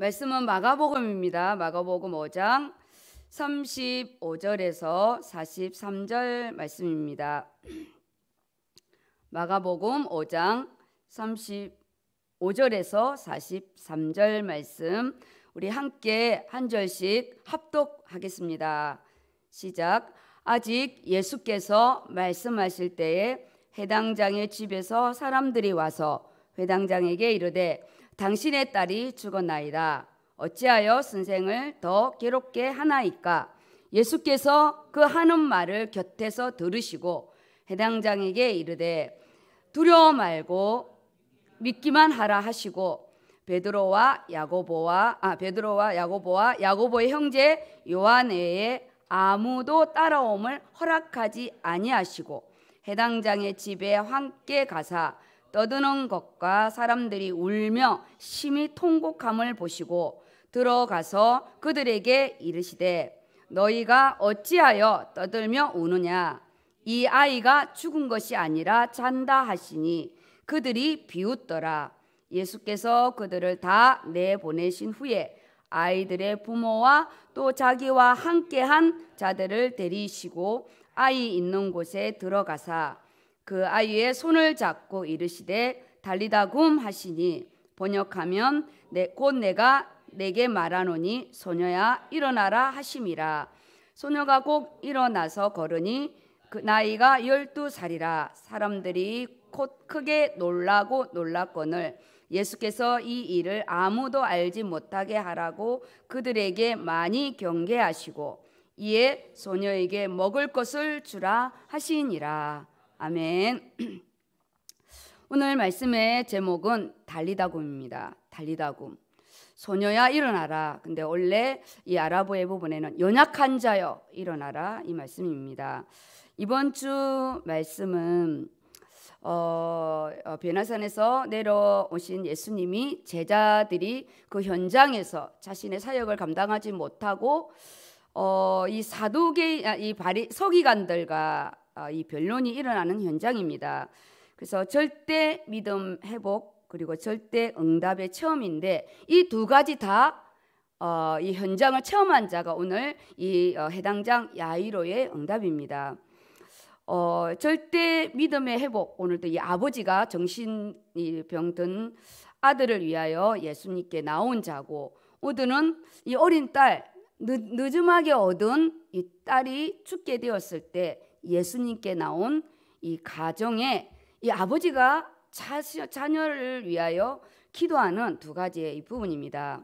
말씀은 마가복음입니다. 마가복음 5장 35절에서 43절 말씀입니다. 마가복음 5장 35절에서 43절 말씀 우리 함께 한 절씩 합독하겠습니다. 시작. 아직 예수께서 말씀하실 때에 회당장의 집에서 사람들이 와서 회당장에게 이르되 당신의 딸이 죽었나이다. 어찌하여 선생을 더 괴롭게 하나이까? 예수께서 그 하는 말을 곁에서 들으시고 해당장에게 이르되 두려워 말고 믿기만 하라 하시고 베드로와 야고보와 아 베드로와 야고보와 야고보의 형제 요한 외에 아무도 따라옴을 허락하지 아니하시고 해당장의 집에 함께 가사 떠드는 것과 사람들이 울며 심히 통곡함을 보시고 들어가서 그들에게 이르시되 너희가 어찌하여 떠들며 우느냐 이 아이가 죽은 것이 아니라 잔다 하시니 그들이 비웃더라 예수께서 그들을 다 내보내신 후에 아이들의 부모와 또 자기와 함께한 자들을 데리시고 아이 있는 곳에 들어가사 그 아이의 손을 잡고 이르시되 달리다굼 하시니 번역하면 내, 곧 내가 내게 말하노니 소녀야 일어나라 하심이라 소녀가 꼭 일어나서 걸으니 그 나이가 열두 살이라 사람들이 곧 크게 놀라고 놀랐거늘 예수께서 이 일을 아무도 알지 못하게 하라고 그들에게 많이 경계하시고 이에 소녀에게 먹을 것을 주라 하시니라 아멘. 오늘 말씀의 제목은 달리다굼입니다. 달리다굼. 소녀야 일어나라. 근데 원래 이 아랍어의 부분에는 연약한 자여 일어나라 이 말씀입니다. 이번 주 말씀은 어, 어 변화산에서 내려오신 예수님이 제자들이 그 현장에서 자신의 사역을 감당하지 못하고 어, 이 사도계 아, 이 바리 서기관들과 어, 이 변론이 일어나는 현장입니다. 그래서 절대 믿음 회복 그리고 절대 응답의 체험인데 이 두 가지 다 어, 이 현장을 체험한 자가 오늘 이 어, 해당장 야이로의 응답입니다. 어, 절대 믿음의 회복 오늘도 이 아버지가 정신이 병든 아들을 위하여 예수님께 나온 자고 오드는 이 어린 딸 늦, 늦음하게 얻은 이 딸이 죽게 되었을 때 예수님께 나온 이 가정에 이 아버지가 자녀, 를 위하여 기도하는 두 가지의 이 부분입니다.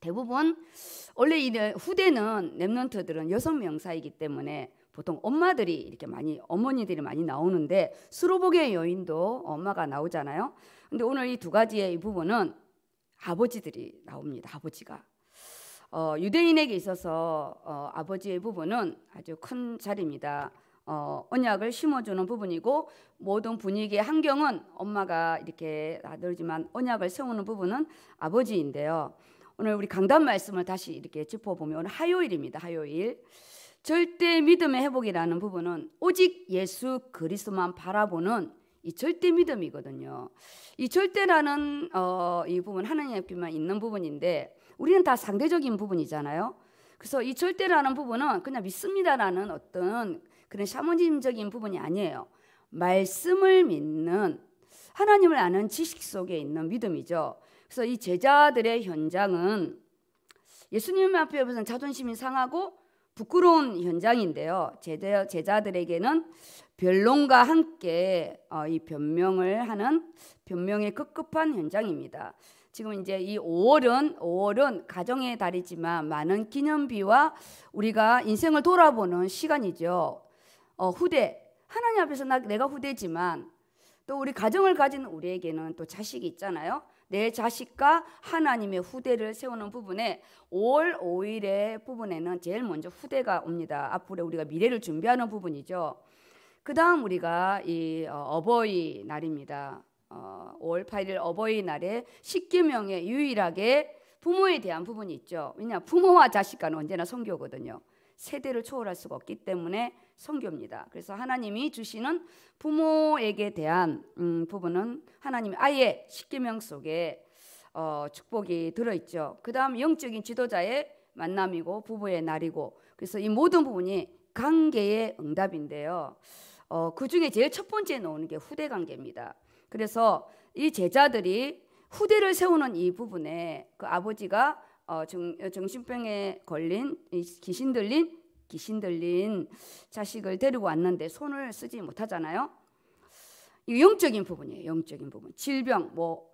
대부분 원래 이 후대는 랩런트들은 여성 명사이기 때문에 보통 엄마들이 이렇게 많이 어머니들이 많이 나오는데 수로복의 여인도 엄마가 나오잖아요. 근데 오늘 이 두 가지의 이 부분은 아버지들이 나옵니다. 아버지가 어, 유대인에게 있어서 어, 아버지의 부분은 아주 큰 자리입니다. 어, 언약을 심어주는 부분이고 모든 분위기의 환경은 엄마가 이렇게 아들지만 언약을 세우는 부분은 아버지인데요. 오늘 우리 강단 말씀을 다시 이렇게 짚어보면 오늘 화요일입니다. 화요일. 절대 믿음의 회복이라는 부분은 오직 예수 그리스만 바라보는 이 절대 믿음이거든요. 이 절대라는 어, 이 부분 하나님께만 있는 부분인데 우리는 다 상대적인 부분이잖아요. 그래서 이 절대라는 부분은 그냥 믿습니다라는 어떤 그런 샤머니즘적인 부분이 아니에요. 말씀을 믿는 하나님을 아는 지식 속에 있는 믿음이죠. 그래서 이 제자들의 현장은 예수님 앞에 무슨 자존심이 상하고 부끄러운 현장인데요. 제자, 제자들에게는 변론과 함께 어, 이 변명을 하는 변명의 급급한 현장입니다. 지금 이제 이 5월은 5월은 가정의 달이지만 많은 기념비와 우리가 인생을 돌아보는 시간이죠. 어, 후대 하나님 앞에서 나, 내가 후대지만 또 우리 가정을 가진 우리에게는 또 자식이 있잖아요. 내 자식과 하나님의 후대를 세우는 부분에 5월 5일의 부분에는 제일 먼저 후대가 옵니다. 앞으로 우리가 미래를 준비하는 부분이죠. 그 다음 우리가 이 어, 버이날입니다 어, 5월 8일 어버이날에 십계명의 유일하게 부모에 대한 부분이 있죠. 왜냐 부모와 자식 간은 언제나 성교거든요. 세대를 초월할 수가 없기 때문에 성교입니다. 그래서 하나님이 주시는 부모에게 대한 음, 부분은 하나님 아예 십계명 속에 어, 축복이 들어있죠. 그 다음 영적인 지도자의 만남이고 부부의 날이고 그래서 이 모든 부분이 관계의 응답인데요. 어, 그 중에 제일 첫 번째 나오는 게 후대 관계입니다. 그래서 이 제자들이 후대를 세우는 이 부분에 그 아버지가 어, 정, 정신병에 걸린 귀신 들린 귀신 들린 자식을 데리고 왔는데 손을 쓰지 못하잖아요. 이 영적인 부분이에요. 영적인 부분. 질병, 뭐,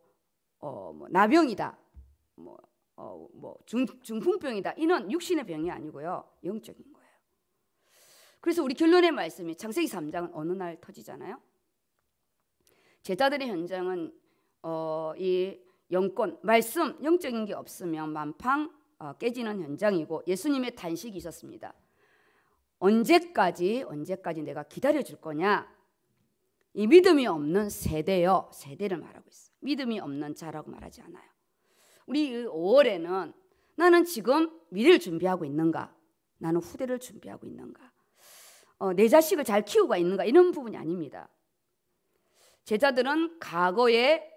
어, 뭐 나병이다, 뭐, 어, 뭐 중, 중풍병이다. 이는 육신의 병이 아니고요. 영적인 거예요. 그래서 우리 결론의 말씀이 창세기 3장은 어느 날 터지잖아요. 제자들의 현장은 어, 이 영권, 말씀, 영적인 게 없으면 만팡 어, 깨지는 현장이고 예수님의 단식이 있었습니다. 언제까지 언제까지 내가 기다려 줄 거냐? 이 믿음이 없는 세대요. 세대를 말하고 있어. 믿음이 없는 자라고 말하지 않아요. 우리 5월에는 나는 지금 미래를 준비하고 있는가? 나는 후대를 준비하고 있는가? 어, 내 자식을 잘 키우고 있는가? 이런 부분이 아닙니다. 제자들은 과거의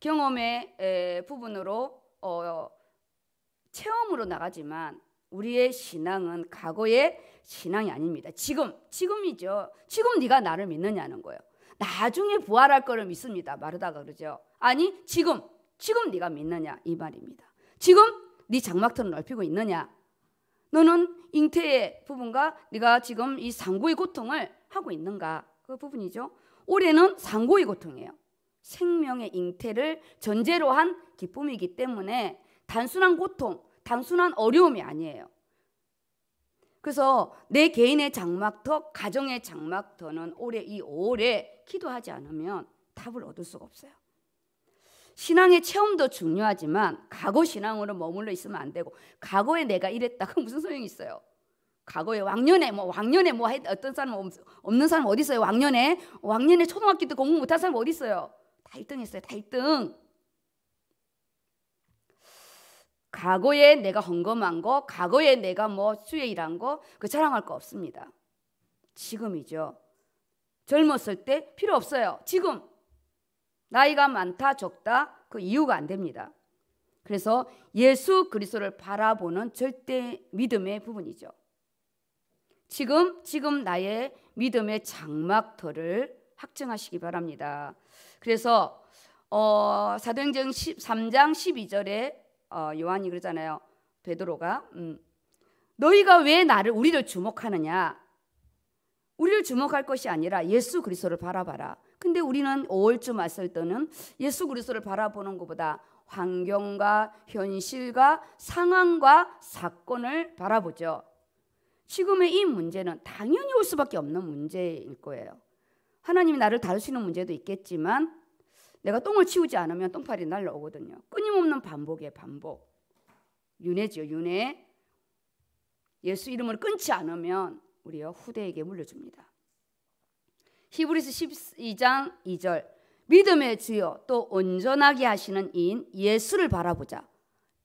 경험의 부분으로 어, 체험으로 나가지만 우리의 신앙은 과거의 신앙이 아닙니다. 지금, 지금이죠. 지금 네가 나를 믿느냐는 거예요. 나중에 부활할 거를 믿습니다. 마르다가 그러죠. 아니, 지금, 지금 네가 믿느냐 이 말입니다. 지금 네 장막터를 넓히고 있느냐? 너는 잉태의 부분과 네가 지금 이 상고의 고통을 하고 있는가? 그 부분이죠. 올해는 상고의 고통이에요. 생명의 잉태를 전제로 한 기쁨이기 때문에 단순한 고통, 단순한 어려움이 아니에요. 그래서 내 개인의 장막터, 가정의 장막터는 올해 이5월 기도하지 않으면 답을 얻을 수가 없어요. 신앙의 체험도 중요하지만 과거 신앙으로 머물러 있으면 안 되고 과거에 내가 이랬다 가 무슨 소용이 있어요? 과거에 왕년에 뭐 왕년에 뭐 어떤 사람 없는 사람 어디 있어요? 왕년에 왕년에 초등학교 때 공부 못한 사람 어디 있어요? 다 1등 했어요. 다 1등. 과거에 내가 헌금한 거, 과거에 내가 뭐 수에 일한 거, 그 자랑할 거 없습니다. 지금이죠. 젊었을 때 필요 없어요. 지금. 나이가 많다, 적다, 그 이유가 안 됩니다. 그래서 예수 그리스도를 바라보는 절대 믿음의 부분이죠. 지금, 지금 나의 믿음의 장막터를 확증하시기 바랍니다. 그래서, 어, 사도행전 13장 12절에 어, 요한이 그러잖아요. 베드로가 음, 너희가 왜 나를 우리를 주목하느냐? 우리를 주목할 것이 아니라 예수 그리스도를 바라봐라. 근데 우리는 5월쯤 왔을 때는 예수 그리스도를 바라보는 것보다 환경과 현실과 상황과 사건을 바라보죠. 지금의 이 문제는 당연히 올 수밖에 없는 문제일 거예요. 하나님이 나를 다루시는 문제도 있겠지만 내가 똥을 치우지 않으면 똥파리 날라오거든요. 끊임없는 반복에 반복. 윤회죠, 윤회. 예수 이름을 끊지 않으면 우리가 후대에게 물려줍니다. 히브리스 12장 2절. 믿음의 주여 또 온전하게 하시는 이인 예수를 바라보자.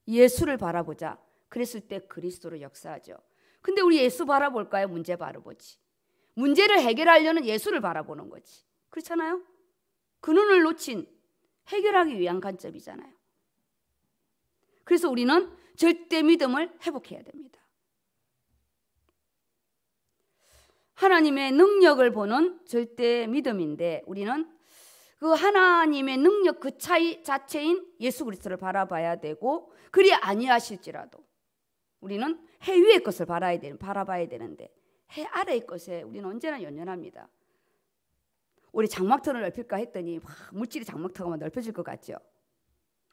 예수를 바라보자. 그랬을 때 그리스도로 역사하죠. 근데 우리 예수 바라볼까요? 문제 바라보지. 문제를 해결하려는 예수를 바라보는 거지. 그렇잖아요? 그 눈을 놓친 해결하기 위한 관점이잖아요. 그래서 우리는 절대 믿음을 회복해야 됩니다. 하나님의 능력을 보는 절대 믿음인데 우리는 그 하나님의 능력 그 차이 자체인 예수 그리스도를 바라봐야 되고 그리 아니하실지라도 우리는 해 위의 것을 바라야 되는 바라봐야 되는데 해 아래의 것에 우리는 언제나 연연합니다. 우리 장막터를 넓힐까 했더니 물질이 장막터가 넓혀질 것 같죠.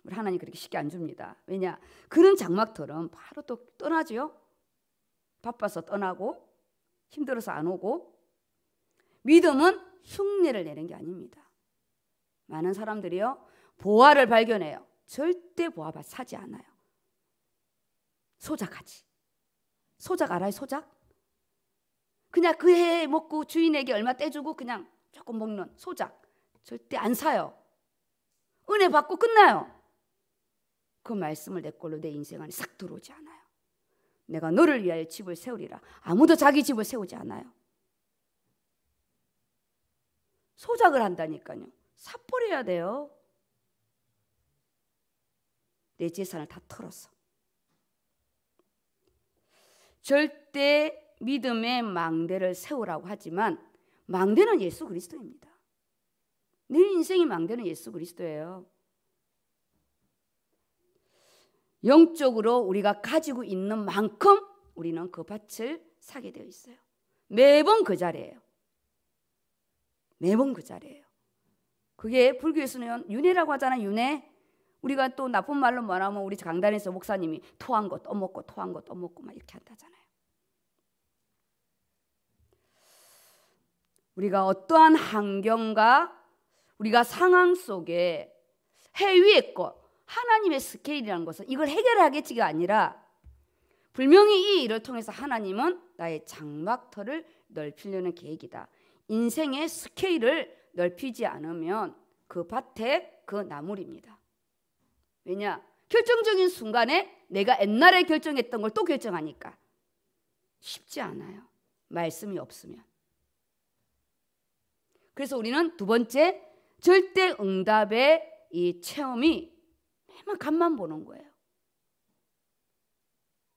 우리 하나님 그렇게 쉽게 안 줍니다. 왜냐? 그런 장막터는 바로 또 떠나지요. 바빠서 떠나고 힘들어서 안 오고 믿음은 흉내를 내는 게 아닙니다. 많은 사람들이요. 보화를 발견해요. 절대 보화 사지 않아요. 소작하지. 소작 알아요? 소작? 그냥 그 해 먹고 주인에게 얼마 떼주고 그냥 조금 먹는 소작 절대 안 사요. 은혜 받고 끝나요. 그 말씀을 내 걸로 내 인생 안에 싹 들어오지 않아요. 내가 너를 위하여 집을 세우리라. 아무도 자기 집을 세우지 않아요. 소작을 한다니까요. 삽벌해야 돼요. 내 재산을 다 털어서. 절대 믿음의 망대를 세우라고 하지만 망대는 예수 그리스도입니다. 내 인생이 망대는 예수 그리스도예요. 영적으로 우리가 가지고 있는 만큼 우리는 그 밭을 사게 되어 있어요. 매번 그 자리예요. 매번 그 자리예요. 그게 불교에서는 윤회라고 하잖아요. 윤회. 우리가 또 나쁜 말로 말하면 우리 강단에서 목사님이 토한 것 떠먹고 토한 것 떠먹고 막 이렇게 한다잖아요. 우리가 어떠한 환경과 우리가 상황 속에 해위했고 하나님의 스케일이라는 것은 이걸 해결하겠지가 아니라 불명히이 일을 통해서 하나님은 나의 장막터를 넓히려는 계획이다. 인생의 스케일을 넓히지 않으면 그 밭에 그 나물입니다. 왜냐? 결정적인 순간에 내가 옛날에 결정했던 걸 또 결정하니까 쉽지 않아요. 말씀이 없으면. 그래서 우리는 두 번째 절대 응답의 이 체험이 매만 간만 보는 거예요.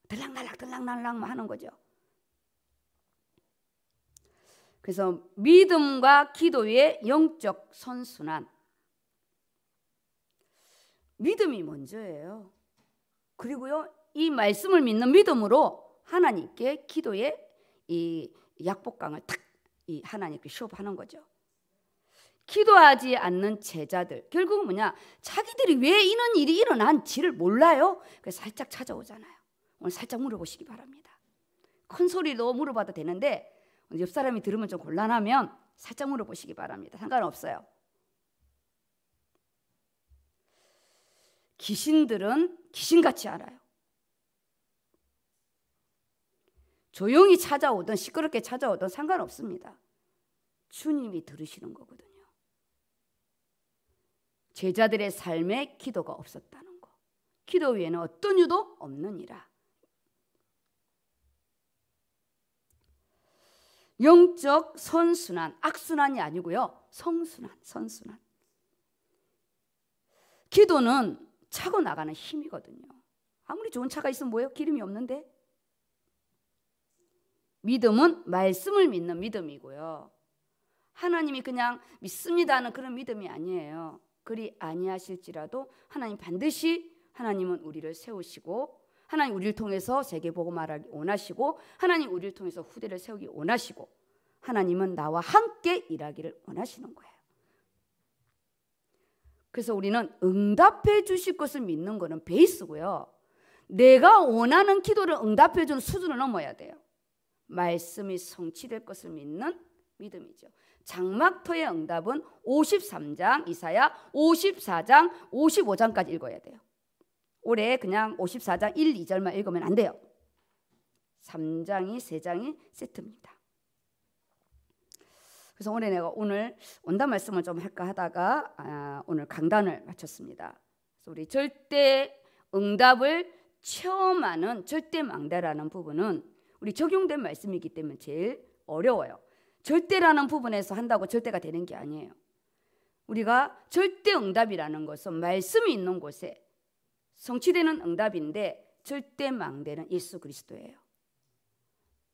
들락날락 들락날락 하는 거죠. 그래서 믿음과 기도의 영적 선순환. 믿음이 먼저예요. 그리고요, 이 말씀을 믿는 믿음으로 하나님께 기도의 이 약복강을 탁 이 하나님께 쇼업하는 거죠. 기도하지 않는 제자들. 결국은 뭐냐? 자기들이 왜 이런 일이 일어난지를 몰라요. 그래서 살짝 찾아오잖아요. 오늘 살짝 물어보시기 바랍니다. 큰 소리로 물어봐도 되는데 옆 사람이 들으면 좀 곤란하면 살짝 물어보시기 바랍니다. 상관없어요. 귀신들은 귀신같이 알아요. 조용히 찾아오든 시끄럽게 찾아오든 상관없습니다. 주님이 들으시는 거거든요. 제자들의 삶에 기도가 없었다는 거. 기도 위에는 어떤 유도 없느니라. 영적 선순환, 악순환이 아니고요. 성순환, 선순환. 기도는 차고 나가는 힘이거든요. 아무리 좋은 차가 있으면 뭐예요? 기름이 없는데. 믿음은 말씀을 믿는 믿음이고요. 하나님이 그냥 믿습니다는 그런 믿음이 아니에요. 그리 아니하실지라도 하나님 반드시 하나님은 우리를 세우시고 하나님 우리를 통해서 세계 보고 말하기 원하시고 하나님 우리를 통해서 후대를 세우기 원하시고 하나님은 나와 함께 일하기를 원하시는 거예요. 그래서 우리는 응답해 주실 것을 믿는 것은 베이스고요. 내가 원하는 기도를 응답해 주는 수준을 넘어야 돼요. 말씀이 성취될 것을 믿는 믿음이죠. 장막터의 응답은 53장, 이사야 54장, 55장까지 읽어야 돼요. 올해 그냥 54장 1, 2절만 읽으면 안 돼요. 3장이 3장이 세트입니다. 그래서 올해 내가 오늘 온단 말씀을 좀 할까 하다가 아, 오늘 강단을 마쳤습니다. 그래서 우리 절대 응답을 체험하는 절대 망대라는 부분은 우리 적용된 말씀이기 때문에 제일 어려워요. 절대라는 부분에서 한다고 절대가 되는 게 아니에요. 우리가 절대 응답이라는 것은 말씀이 있는 곳에 성취되는 응답인데 절대 망대는 예수 그리스도예요.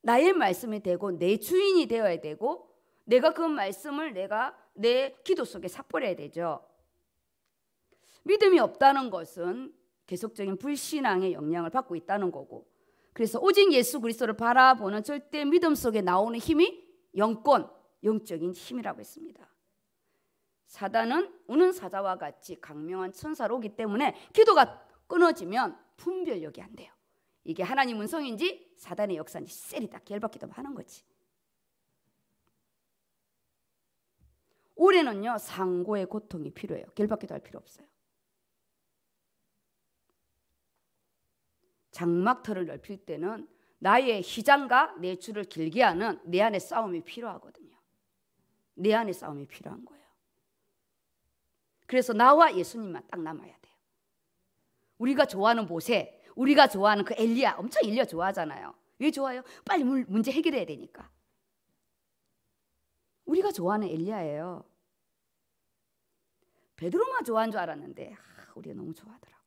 나의 말씀이 되고 내 주인이 되어야 되고 내가 그 말씀을 내가 내 기도 속에 삭발해야 되죠. 믿음이 없다는 것은 계속적인 불신앙의 영향을 받고 있다는 거고 그래서 오직 예수 그리스도를 바라보는 절대 믿음 속에 나오는 힘이 영권, 영적인 힘이라고 했습니다. 사단은 우는 사자와 같이 강명한 천사로 오기 때문에 기도가 끊어지면 분별력이 안 돼요. 이게 하나님 운성인지 사단의 역사인지 셀이 딱 열받기도 하는 거지. 올해는요 상고의 고통이 필요해요. 결박기도 할 필요 없어요. 장막털을 넓힐 때는 나의 희장과 내 줄을 길게 하는 내 안의 싸움이 필요하거든요. 내 안의 싸움이 필요한 거예요. 그래서 나와 예수님만 딱 남아야 돼요. 우리가 좋아하는 모세, 우리가 좋아하는 그 엘리야, 엄청 엘리야 좋아하잖아요. 왜 좋아요? 빨리 문제 해결해야 되니까. 우리가 좋아하는 엘리야예요. 베드로만 좋아한 줄 알았는데 아, 우리가 너무 좋아하더라고.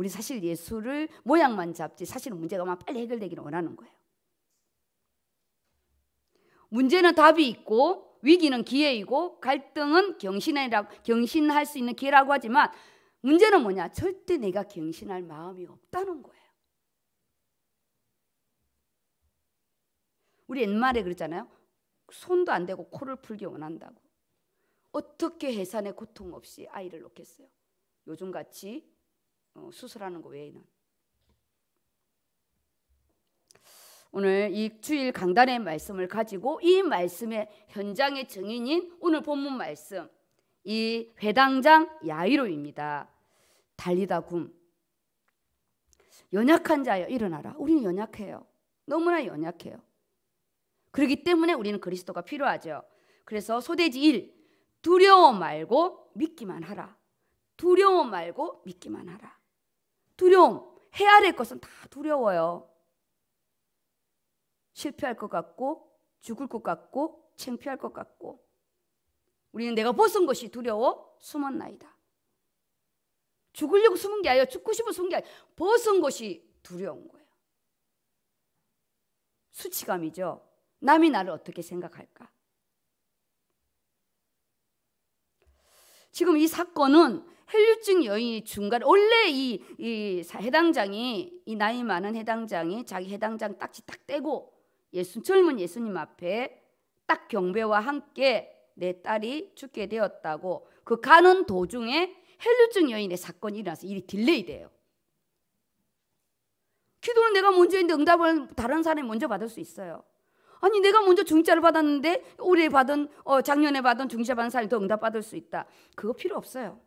우리 사실 예수를 모양만 잡지 사실 문제가 막 빨리 해결되기를 원하는 거예요. 문제는 답이 있고 위기는 기회이고 갈등은 경신이라고 경신할 수 있는 기회라고 하지만 문제는 뭐냐? 절대 내가 경신할 마음이 없다는 거예요. 우리 옛말에 그랬잖아요. 손도 안 대고 코를 풀기 원한다고. 어떻게 해산의 고통 없이 아이를 놓겠어요? 요즘같이 어, 수술하는 거 외에는 오늘 이 주일 강단의 말씀을 가지고 이 말씀의 현장의 증인인 오늘 본문 말씀 이 회당장 야이로입니다. 달리다 굼 연약한 자여 일어나라. 우리는 연약해요. 너무나 연약해요. 그렇기 때문에 우리는 그리스도가 필요하죠. 그래서 소대지 1 두려워 말고 믿기만 하라. 두려워 말고 믿기만 하라. 두려움, 해 아래 것은 다 두려워요. 실패할 것 같고 죽을 것 같고 창피할 것 같고 우리는 내가 벗은 것이 두려워 숨었나이다. 죽으려고 숨은 게 아니라 죽고 싶어 숨은 게 아니라 벗은 것이 두려운 거예요. 수치감이죠. 남이 나를 어떻게 생각할까? 지금 이 사건은 혈류증 여인이 중간에 원래 이, 이 해당장이 이 나이 많은 해당장이 자기 해당장 딱지 딱 떼고 예수 젊은 예수님 앞에 딱 경배와 함께 내 딸이 죽게 되었다고 그 가는 도중에 혈류증 여인의 사건이 일어나서 일이 딜레이돼요. 기도는 내가 먼저 인데 응답을 다른 사람이 먼저 받을 수 있어요. 아니 내가 먼저 중자를 받았는데 올해 받은 어, 작년에 받은 중자 받은 사람이 더 응답 받을 수 있다. 그거 필요 없어요.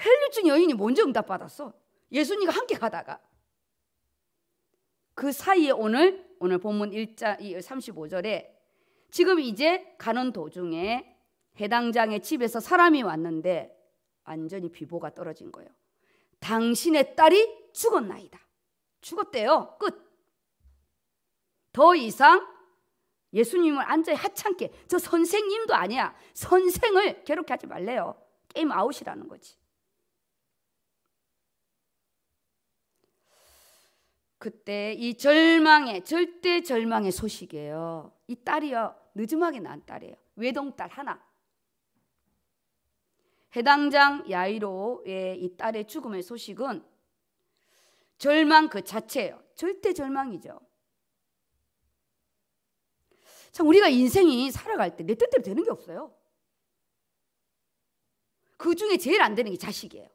헬류증 여인이 먼저 응답받았어. 예수님과 함께 가다가. 그 사이에 오늘 오늘 본문 1장 35절에 지금 이제 가는 도중에 해당장의 집에서 사람이 왔는데 완전히 비보가 떨어진 거예요. 당신의 딸이 죽었나이다. 죽었대요. 끝. 더 이상 예수님을 앉아 하찮게 저 선생님도 아니야. 선생을 괴롭게 하지 말래요. 게임 아웃이라는 거지. 그때 이 절망의 절대 절망의 소식이에요. 이 딸이요 늦음하게 난 딸이에요. 외동딸 하나. 해당장 야이로의 이 딸의 죽음의 소식은 절망 그 자체예요. 절대 절망이죠. 참 우리가 인생이 살아갈 때 내 뜻대로 되는 게 없어요. 그 중에 제일 안 되는 게 자식이에요.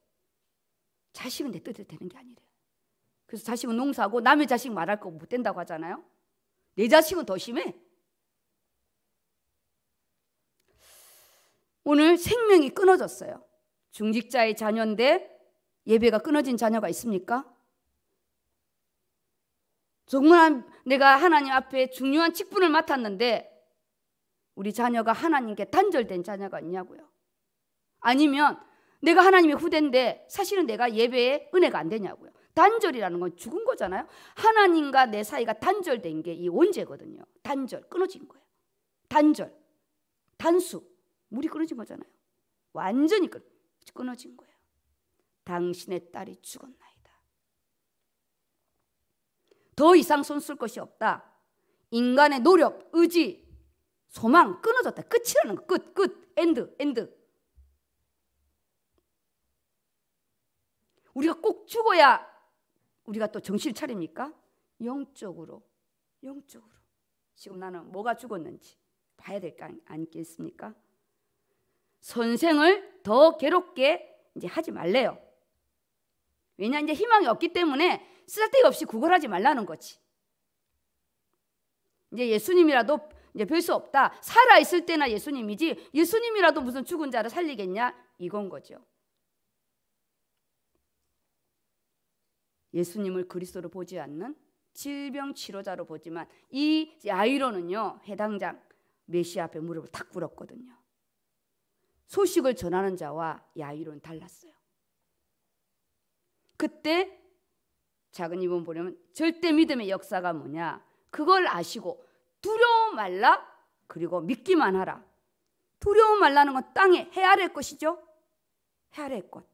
자식은 내 뜻대로 되는 게 아니래요. 그래서 자식은 농사하고 남의 자식 말할 거 못 된다고 하잖아요. 내 자식은 더 심해. 오늘 생명이 끊어졌어요. 중직자의 자녀인데 예배가 끊어진 자녀가 있습니까? 정말 내가 하나님 앞에 중요한 직분을 맡았는데 우리 자녀가 하나님께 단절된 자녀가 있냐고요. 아니면 내가 하나님의 후대인데 사실은 내가 예배에 은혜가 안 되냐고요. 단절이라는 건 죽은 거잖아요. 하나님과 내 사이가 단절된 게 이 원죄거든요. 단절, 끊어진 거예요. 단절, 단수, 물이 끊어진 거잖아요. 완전히 끊어진 거예요. 당신의 딸이 죽었나이다. 더 이상 손쓸 것이 없다. 인간의 노력, 의지, 소망 끊어졌다. 끝이라는 거. 끝, 끝, 엔드, 엔드. 우리가 꼭 죽어야 우리가 또 정신 차립니까? 영적으로, 영적으로. 지금 나는 뭐가 죽었는지 봐야 될 거 아니겠습니까? 선생을 더 괴롭게 이제 하지 말래요. 왜냐 이제 희망이 없기 때문에 쓸데없이 구걸하지 말라는 거지. 이제 예수님이라도 이제 별수 없다. 살아 있을 때나 예수님이지 예수님이라도 무슨 죽은 자를 살리겠냐 이건 거죠. 예수님을 그리스도로 보지 않는 질병 치료자로 보지만 이 야이로는요 해당장 메시아 앞에 무릎을 탁 꿇었거든요. 소식을 전하는 자와 야이로는 달랐어요. 그때 작은 입은 보려면 절대 믿음의 역사가 뭐냐? 그걸 아시고 두려워 말라 그리고 믿기만 하라. 두려워 말라는 건 땅에 헤아릴 것이죠. 헤아릴 것.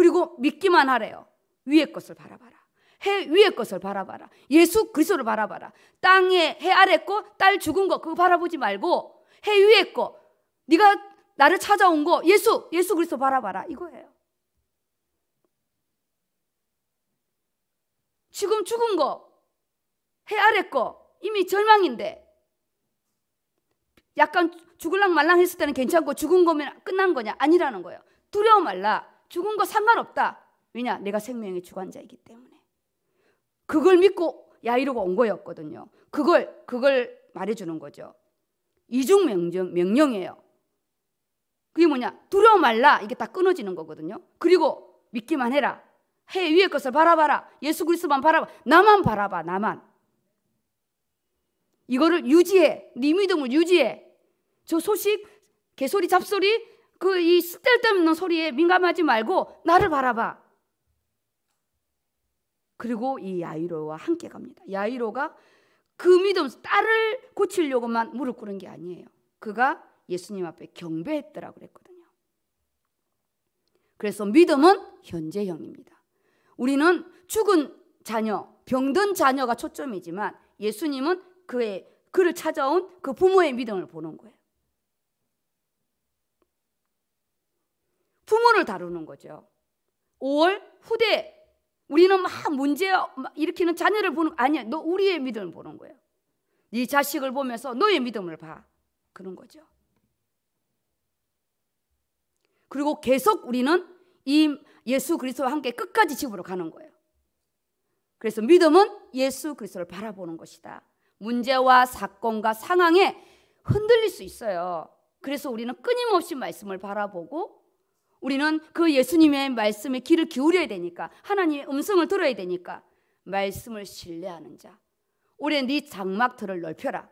그리고 믿기만 하래요. 위의 것을 바라봐라. 해 위의 것을 바라봐라. 예수 그리스도를 바라봐라. 땅에 해 아래 거, 딸 죽은 거 그거 바라보지 말고 해 위의 거. 네가 나를 찾아온 거 예수, 예수 그리스도 바라봐라. 이거예요. 지금 죽은 거, 해 아래 거 이미 절망인데 약간 죽을랑 말랑 했을 때는 괜찮고 죽은 거면 끝난 거냐? 아니라는 거예요. 두려워 말라. 죽은 거 상관없다. 왜냐? 내가 생명의 주관자이기 때문에. 그걸 믿고 야이로가 온 거였거든요. 그걸 그걸 말해 주는 거죠. 이중 명령 명령이에요. 그게 뭐냐? 두려워 말라. 이게 다 끊어지는 거거든요. 그리고 믿기만 해라. 해 위의 것을 바라봐라. 예수 그리스도만 바라봐. 나만 바라봐. 나만. 이거를 유지해. 네 믿음을 유지해. 저 소식, 개소리, 잡소리 그이 쓸데없는 소리에 민감하지 말고 나를 바라봐. 그리고 이 야이로와 함께 갑니다. 야이로가 그 믿음 딸을 고치려고만 무릎 꿇은 게 아니에요. 그가 예수님 앞에 경배했더라 그랬거든요. 그래서 믿음은 현재형입니다. 우리는 죽은 자녀, 병든 자녀가 초점이지만 예수님은 그의 그를 찾아온 그 부모의 믿음을 보는 거예요. 부모를 다루는 거죠. 5월 후대 우리는 막 문제 일으키는 자녀를 보는 아니야. 너 우리의 믿음을 보는 거예요. 네 자식을 보면서 너의 믿음을 봐. 그런 거죠. 그리고 계속 우리는 이 예수 그리스도와 함께 끝까지 집으로 가는 거예요. 그래서 믿음은 예수 그리스도를 바라보는 것이다. 문제와 사건과 상황에 흔들릴 수 있어요. 그래서 우리는 끊임없이 말씀을 바라보고 우리는 그 예수님의 말씀에 귀를 기울여야 되니까 하나님의 음성을 들어야 되니까 말씀을 신뢰하는 자 올해 네 장막터를 넓혀라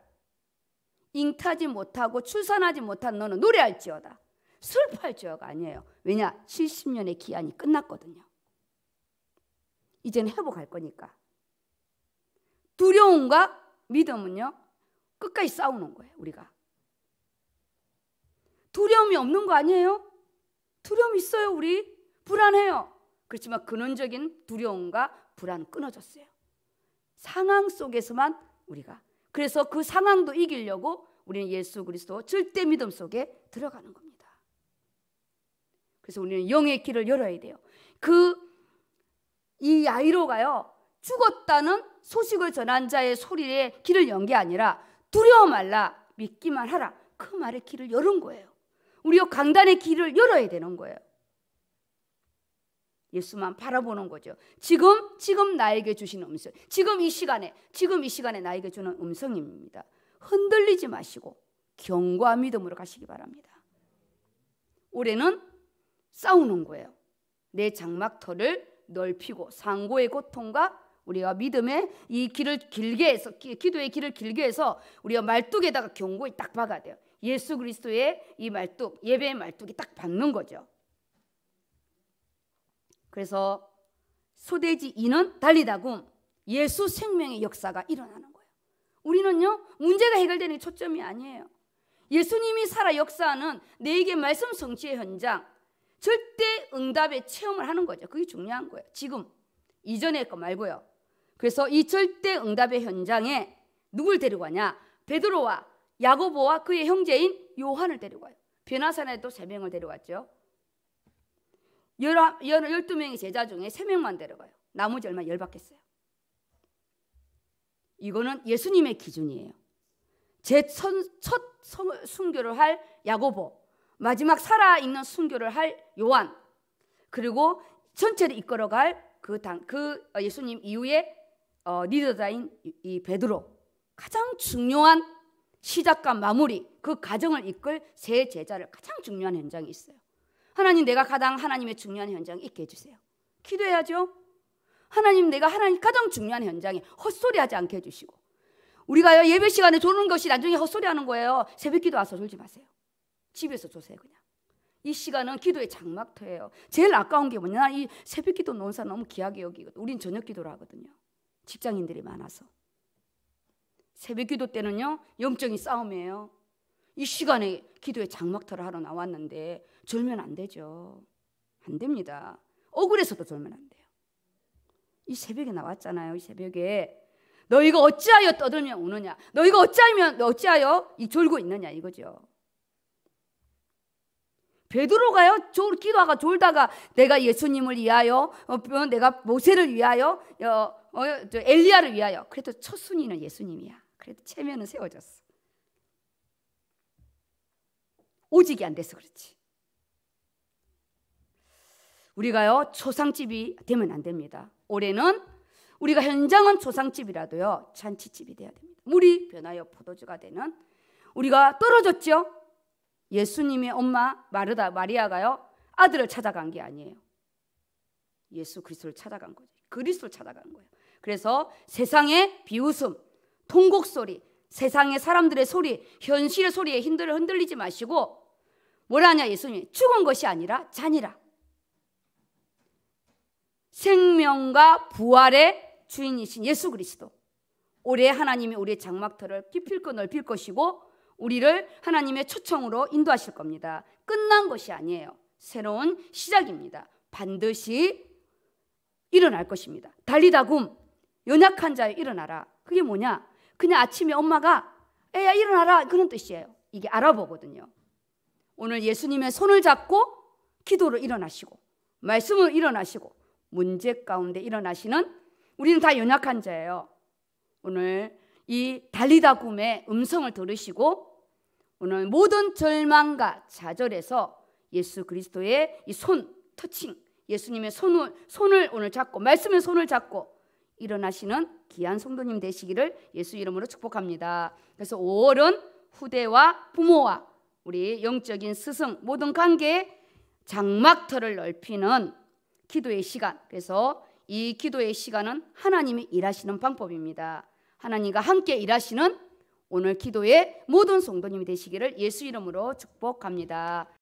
잉타지 못하고 출산하지 못한 너는 노래할지어다 슬퍼할지어가 아니에요 왜냐 70년의 기한이 끝났거든요 이제는 회복할 거니까 두려움과 믿음은요 끝까지 싸우는 거예요 우리가 두려움이 없는 거 아니에요? 두려움 있어요, 우리. 불안해요. 그렇지만 근원적인 두려움과 불안 은 끊어졌어요. 상황 속에서만 우리가 그래서 그 상황도 이기려고 우리는 예수 그리스도 절대 믿음 속에 들어가는 겁니다. 그래서 우리는 영의 길을 열어야 돼요. 그이 야이로가요 죽었다는 소식을 전한 자의 소리에 길을 연 게 아니라 두려워 말라 믿기만 하라 그 말에 길을 열은 거예요. 우리가 강단의 길을 열어야 되는 거예요. 예수만 바라보는 거죠. 지금 지금 나에게 주신 음성. 지금 이 시간에 지금 이 시간에 나에게 주는 음성입니다. 흔들리지 마시고 경과 믿음으로 가시기 바랍니다. 올해는 싸우는 거예요. 내 장막터를 넓히고 상고의 고통과 우리가 믿음의 이 길을 길게 해서 기도의 길을 길게 해서 우리가 말뚝에다가 경고에 딱 박아야 돼요. 예수 그리스도의 이 말뚝, 예배의 말뚝이 딱 받는 거죠. 그래서 소돼지 2는 달리다굼 예수 생명의 역사가 일어나는 거예요. 우리는요, 문제가 해결되는 게 초점이 아니에요. 예수님이 살아 역사하는 내게 말씀 성취의 현장, 절대 응답의 체험을 하는 거죠. 그게 중요한 거예요. 지금, 이전의 거 말고요. 그래서 이 절대 응답의 현장에 누굴 데리고 가냐? 베드로와 야고보와 그의 형제인 요한을 데려가요. 변화산에도 세 명을 데려갔죠. 열두 명의 제자 중에 세 명만 데려가요. 나머지 얼마 열받겠어요. 이거는 예수님의 기준이에요. 제 첫 순교를 할 야고보, 마지막 살아있는 순교를 할 요한, 그리고 전체를 이끌어갈 그, 당, 그 어, 예수님 이후에 어, 리더자인 이 베드로 가장 중요한 시작과 마무리 그 과정을 이끌 세 제자를 가장 중요한 현장이 있어요. 하나님 내가 가장 하나님의 중요한 현장 있게 해주세요. 기도해야죠. 하나님 내가 하나님 가장 중요한 현장에 헛소리하지 않게 해주시고 우리가요 예배 시간에 조는 것이 나중에 헛소리하는 거예요. 새벽 기도 와서 졸지 마세요. 집에서 조세요 그냥. 이 시간은 기도의 장막터예요. 제일 아까운 게 뭐냐? 이 새벽 기도 놓사 너무 귀하게 여기거든. 우린 저녁 기도를 하거든요. 직장인들이 많아서. 새벽 기도 때는요, 영적인 싸움이에요. 이 시간에 기도에 장막터를 하러 나왔는데 졸면 안 되죠. 안 됩니다. 억울해서도 졸면 안 돼요. 이 새벽에 나왔잖아요. 이 새벽에 너희가 어찌하여 떠들며 우느냐? 너희가 어찌하면 어찌하여 이 졸고 있느냐 이거죠. 베드로가요 졸 기도하가 졸다가 내가 예수님을 위하여 어, 어, 내가 모세를 위하여 어, 어, 엘리야를 위하여 그래도 첫 순위는 예수님이야. 그래도 체면은 세워졌어. 오직이 안 돼서 그렇지. 우리가요 초상집이 되면 안 됩니다. 올해는 우리가 현장은 초상집이라도요 잔치집이 돼야 됩니다. 물이 변하여 포도주가 되는 우리가 떨어졌죠. 예수님의 엄마 마르다 마리아가요 아들을 찾아간 게 아니에요. 예수 그리스도를 찾아간 거죠. 그리스도를 찾아간 거예요. 그래서 세상의 비웃음, 통곡 소리, 세상의 사람들의 소리, 현실의 소리에 흔들, 흔들리지 마시고 뭐라냐 예수님 죽은 것이 아니라 잔이라. 생명과 부활의 주인이신 예수 그리스도. 올해 하나님이 우리의 장막터를 깊일 것 넓힐 것이고 우리를 하나님의 초청으로 인도하실 겁니다. 끝난 것이 아니에요. 새로운 시작입니다. 반드시 일어날 것입니다. 달리다 굼 연약한 자여 일어나라. 그게 뭐냐? 그냥 아침에 엄마가 애야 일어나라 그런 뜻이에요. 이게 알아보거든요. 오늘 예수님의 손을 잡고 기도로 일어나시고 말씀으로 일어나시고 문제 가운데 일어나시는 우리는 다 연약한 자예요. 오늘 이 달리다 굼의 음성을 들으시고 오늘 모든 절망과 좌절에서 예수 그리스도의 이 손 터칭 예수님의 손을 손을 오늘 잡고 말씀의 손을 잡고 일어나시는 귀한 성도님 되시기를 예수 이름으로 축복합니다. 그래서 5월은 후대와 부모와 우리 영적인 스승 모든 관계에 장막터를 넓히는 기도의 시간. 그래서 이 기도의 시간은 하나님이 일하시는 방법입니다. 하나님과 함께 일하시는 오늘 기도의 모든 성도님이 되시기를 예수 이름으로 축복합니다.